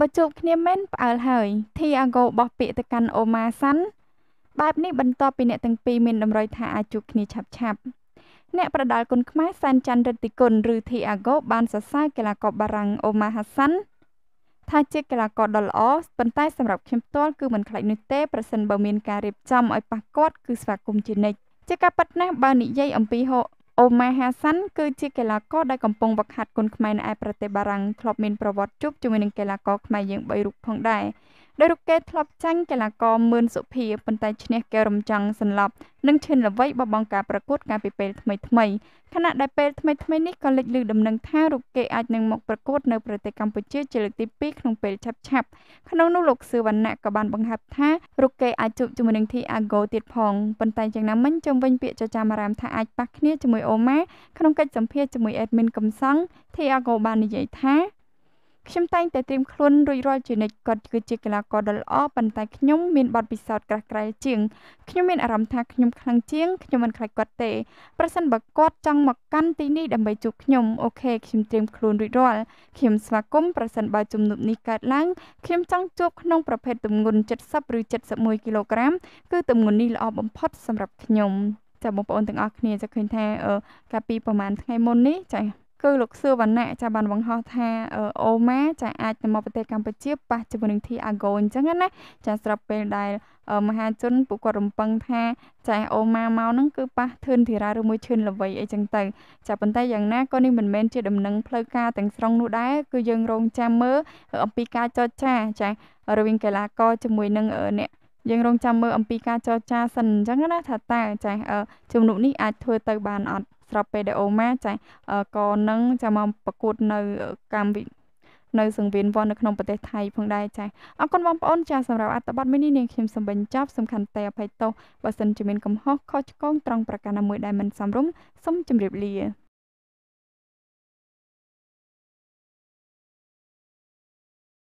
បើជួបគ្នាមែនផ្អើលហើយធីអាហ្គោបោះពាក្យទៅកាន់អូម៉ាសាន់បែបនេះបន្ទាប់ពីអ្នកទាំងពីរមានតម្រុយថាអាចជួបគ្នាឆាប់ឆាប់ អ្នកប្រដាល់គុនខ្មែរសានច័ន្ទរិទ្ធិគុណឬធីអាហ្គោបានសរសើរកីឡាករបារាំងអូម៉ាហាសាន់ថាជាកីឡាករដ៏ល្អប៉ុន្តែសម្រាប់ខ្ញុំផ្ទាល់គឺមិនខ្លាចនោះទេប្រសិនបើមានការរៀបចំឲ្យប៉ះគាត់គឺស្វាគមន៍ជានិច្ចជាការប៉ັດណាស់បើនិយាយអំពីហោអូម៉ាហាសាន់គឺជាកីឡាករដែលកំពុងហ្វឹកហាត់គុនខ្មែរនៅឯប្រទេសបារាំងធ្លាប់មានប្រវត្តិជួបជាមួយនឹងកីឡាករខ្មែរយើង3រូបផងដែរដោយរុកេធ្លាប់ចាញ់កីឡាករមឿនសុភាប៉ុន្តែឈ្នះកែវរំចង់សន្លប់ និងឈានល្វីបបង់ការប្រកួតកាលពីពេលថ្មីថ្មីខណៈដែលពេលថ្មីថ្មីនេះក៏លេចឮដំណឹងថារុកេអាចនឹងមកប្រកួតនៅប្រទេសកម្ពុជាជាលើកទី2ក្នុងពេលឆាប់ឆាប់ ក្នុងនោះលោកសឿវណ្ណៈក៏បានបង្ហាប់ថារុកេអាចជួបជាមួយនឹងធីអាហ្គូទៀតផងប៉ុន្តែយ៉ាងណាមិញចំវិញពាក្យចចាមអារ៉ាមថាអាចប៉ះគ្នាជាមួយអូម៉ាក្នុងកិច្ចសម្ភាសជាមួយអេដមីនកំសង់ធីអាហ្គូបាននិយាយថាខ្ញុំតែងតែត្រៀមខ្លួនរួចរាល់ជានិច្ចគាត់គឺជាកីឡាករដ៏ល្អប៉ុន្តែខ្ញុំមានបទពិសោធន៍ក្រាស់ក្រែលជាងខ្ញុំមានអារម្មណ៍ថាខ្ញុំខ្លាំងជាងខ្ញុំមិនខ្លាចគាត់ទេប្រសិនបើគាត់ចង់មកកាន់ទីនេះដើម្បីជួបខ្ញុំអូខេខ្ញុំត្រៀមខ្លួនរួចរាល់ខ្ញុំស្វាគមន៍ប្រសិនបើជំនុំនេះកើតឡើងខ្ញុំចង់ជួបក្នុងប្រភេទទម្ងន់70ឬ71គីឡូក្រាមគឺទម្ងន់នេះល្អបំផុត សម្រាប់ខ្ញុំចាបងប្អូនទាំងអស់គ្នាចាឃើញថា កាលពីប្រហែលថ្ងៃមុននេះចាគឺលោកសឿវណ្ណៈចាបានបង្ហោះថាអូម៉ាចាអាចទៅមកប្រទេសកម្ពុជាប៉ះជាមួយនឹង Thiago អញ្ចឹងណាចាស្របពេលដែលមហាជនពួកគាត់រំពឹងថាចាអូម៉ាមកហ្នឹងគឺប៉ះធឿនធីរ៉ាឬមួយឈឿនល្វីអីចឹងទៅចាប៉ុន្តែយ៉ាងណាក៏នេះមិនមែនជាដំណឹងផ្លូវការទាំងស្រុងនោះដែរគឺយើងរងចាំមើលអំពីការចរចាចារវាងកីឡាករជាមួយនឹងអ្នកយើងរងចាំមើលអំពីការចរចាសិនអញ្ចឹងណាថាតើចាជំនុំនេះអាចធ្វើទៅបានអត់ស្របពេលដែលអូម៉ាចាក៏នឹងចាមកប្រកួតនៅកម្មវិ នៅសង្វៀនវ័ននៅក្នុងប្រទេសថៃផងដែរចាអរគុណបងប្អូនចាសម្រាប់អត្ថបទមួយនេះនាងខ្ញុំសម្បិញចប់សំខាន់តែអភ័យទោសបើសិនជាមានកំហុសខុសឆ្គងត្រង់ប្រការណាមួយដែលមិនសមរម្យសូមជម្រាបលា